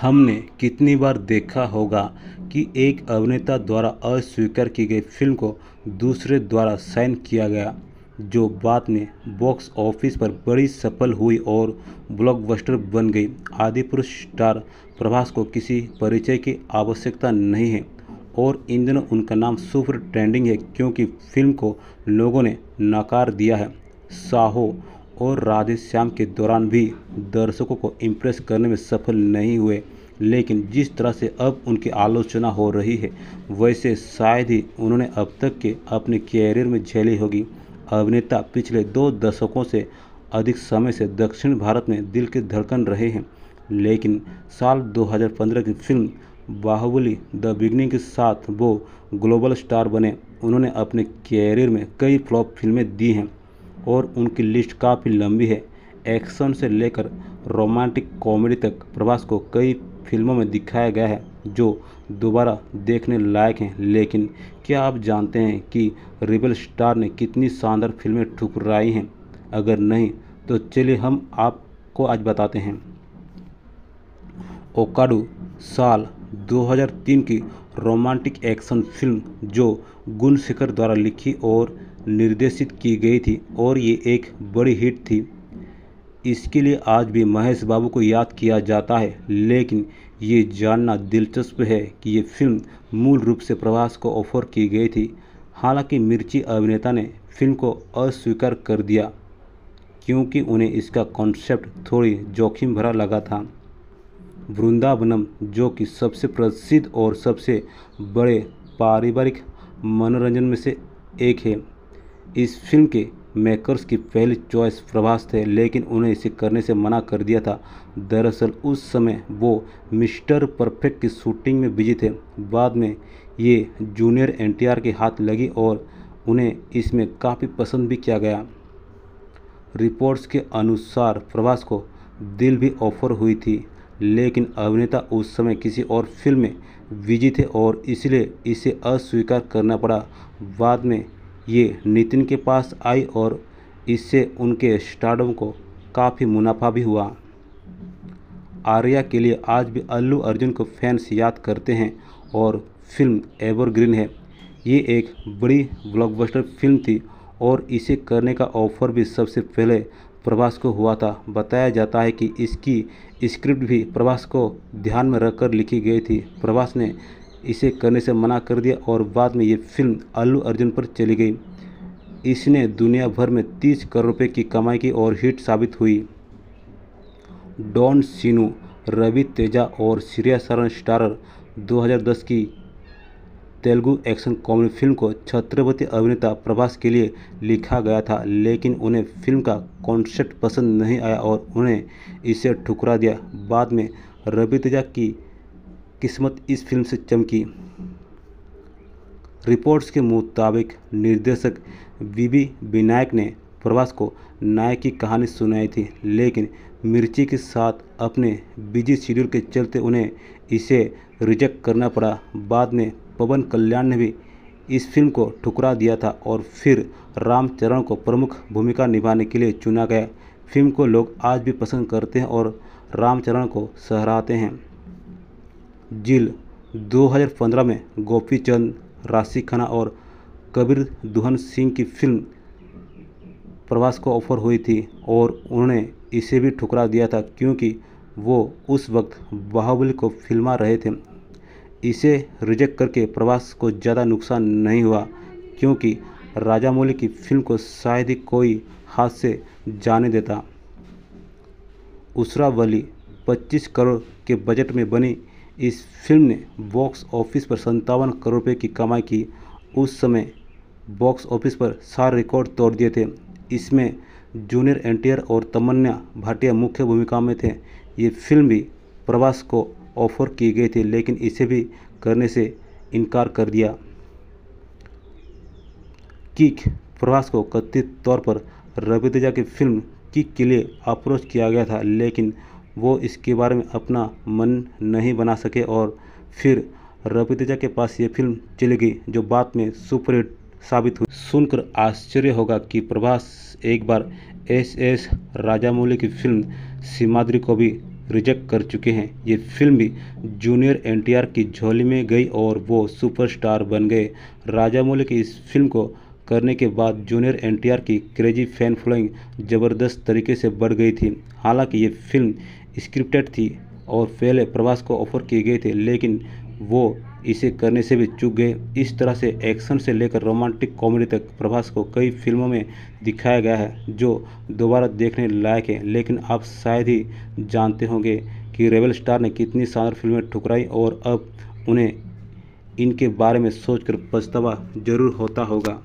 हमने कितनी बार देखा होगा कि एक अभिनेता द्वारा अस्वीकार की गई फिल्म को दूसरे द्वारा साइन किया गया जो बाद में बॉक्स ऑफिस पर बड़ी सफल हुई और ब्लॉकबस्टर बन गई आदि पुरुष स्टार प्रभास को किसी परिचय की आवश्यकता नहीं है और इन दिनों उनका नाम सुपर ट्रेंडिंग है क्योंकि फिल्म को लोगों ने नकार दिया है साहो और श्याम के दौरान भी दर्शकों को इम्प्रेस करने में सफल नहीं हुए लेकिन जिस तरह से अब उनकी आलोचना हो रही है वैसे शायद ही उन्होंने अब तक के अपने कैरियर में झेली होगी अभिनेता पिछले दो दशकों से अधिक समय से दक्षिण भारत में दिल के धड़कन रहे हैं लेकिन साल 2015 की फिल्म बाहुबली द बिगनिंग के साथ वो ग्लोबल स्टार बने उन्होंने अपने कैरियर में कई फ्लॉप फिल्में दी हैं और उनकी लिस्ट काफ़ी लंबी है एक्शन से लेकर रोमांटिक कॉमेडी तक प्रभास को कई फिल्मों में दिखाया गया है जो दोबारा देखने लायक हैं लेकिन क्या आप जानते हैं कि रिबल स्टार ने कितनी शानदार फिल्में ठुकराई हैं अगर नहीं तो चलिए हम आपको आज बताते हैं ओकाडू साल 2003 की रोमांटिक एक्शन फिल्म जो गुणशेखर द्वारा लिखी और निर्देशित की गई थी और ये एक बड़ी हिट थी इसके लिए आज भी महेश बाबू को याद किया जाता है लेकिन ये जानना दिलचस्प है कि ये फिल्म मूल रूप से प्रभास को ऑफर की गई थी हालांकि मिर्ची अभिनेता ने फिल्म को अस्वीकार कर दिया क्योंकि उन्हें इसका कॉन्सेप्ट थोड़ी जोखिम भरा लगा था वृंदावनम जो कि सबसे प्रसिद्ध और सबसे बड़े पारिवारिक मनोरंजन में से एक है इस फिल्म के मेकर्स की पहली चॉइस प्रभास थे लेकिन उन्हें इसे करने से मना कर दिया था दरअसल उस समय वो मिस्टर परफेक्ट की शूटिंग में बिजी थे बाद में ये जूनियर एनटीआर के हाथ लगी और उन्हें इसमें काफ़ी पसंद भी किया गया रिपोर्ट्स के अनुसार प्रभास को दिल भी ऑफर हुई थी लेकिन अभिनेता उस समय किसी और फिल्म में बिजी थे और इसलिए इसे अस्वीकार करना पड़ा बाद में ये नितिन के पास आई और इससे उनके स्टार्डम को काफ़ी मुनाफा भी हुआ आर्या के लिए आज भी अल्लू अर्जुन को फैंस याद करते हैं और फिल्म एवरग्रीन है ये एक बड़ी ब्लॉकबस्टर फिल्म थी और इसे करने का ऑफर भी सबसे पहले प्रभास को हुआ था बताया जाता है कि इसकी स्क्रिप्ट भी प्रभास को ध्यान में रखकर लिखी गई थी प्रभास ने इसे करने से मना कर दिया और बाद में ये फिल्म अल्लू अर्जुन पर चली गई इसने दुनिया भर में 30 करोड़ रुपए की कमाई की और हिट साबित हुई डॉन सीनू रवि तेजा और श्रिया शरण स्टारर 2010 की तेलुगु एक्शन कॉमेडी फिल्म को छत्रपति अभिनेता प्रभास के लिए लिखा गया था लेकिन उन्हें फिल्म का कॉन्सेप्ट पसंद नहीं आया और उन्हें इसे ठुकरा दिया बाद में रवि तेजा की किस्मत इस फिल्म से चमकी रिपोर्ट्स के मुताबिक निर्देशक वीबी विनायक ने प्रभास को नायक की कहानी सुनाई थी लेकिन मिर्ची के साथ अपने बिजी शेड्यूल के चलते उन्हें इसे रिजेक्ट करना पड़ा बाद में पवन कल्याण ने भी इस फिल्म को ठुकरा दिया था और फिर रामचरण को प्रमुख भूमिका निभाने के लिए चुना गया फिल्म को लोग आज भी पसंद करते हैं और रामचरण को सहराते हैं जिल 2015 में गोपी चंद राशि खन्ना और कबीर दुहन सिंह की फिल्म प्रवास को ऑफर हुई थी और उन्होंने इसे भी ठुकरा दिया था क्योंकि वो उस वक्त बाहुबली को फिल्मा रहे थे इसे रिजेक्ट करके प्रवास को ज़्यादा नुकसान नहीं हुआ क्योंकि राजामौली की फिल्म को शायद ही कोई हाथ से जाने देता उसरा वली 25 करोड़ के बजट में बनी इस फिल्म ने बॉक्स ऑफिस पर संतावन करोड़ रुपये की कमाई की उस समय बॉक्स ऑफिस पर सारे रिकॉर्ड तोड़ दिए थे इसमें जूनियर एंटियर और तमन्ना भाटिया मुख्य भूमिका में थे ये फिल्म भी प्रवास को ऑफर की गई थी लेकिन इसे भी करने से इनकार कर दिया किक प्रवास को कथित तौर पर रवि तेजा की फिल्म किक के लिए अप्रोच किया गया था लेकिन वो इसके बारे में अपना मन नहीं बना सके और फिर रवि तेजा के पास ये फिल्म चली गई जो बाद में सुपरहिट साबित हुई सुनकर आश्चर्य होगा कि प्रभास एक बार एस एस राजामौली की फिल्म सीमाद्री को भी रिजेक्ट कर चुके हैं ये फिल्म भी जूनियर एनटीआर की झोली में गई और वो सुपरस्टार बन गए राजामौली की इस फिल्म को करने के बाद जूनियर एनटीआर की क्रेजी फैन फॉलोइंग ज़बरदस्त तरीके से बढ़ गई थी हालांकि ये फिल्म स्क्रिप्टेड थी और पहले प्रभास को ऑफर किए गए थे लेकिन वो इसे करने से भी चूक गए इस तरह से एक्शन से लेकर रोमांटिक कॉमेडी तक प्रभास को कई फिल्मों में दिखाया गया है जो दोबारा देखने लायक है लेकिन आप शायद ही जानते होंगे कि रेबल स्टार ने कितनी शानदार फिल्में ठुकराई और अब उन्हें इनके बारे में सोचकर पछतावा जरूर होता होगा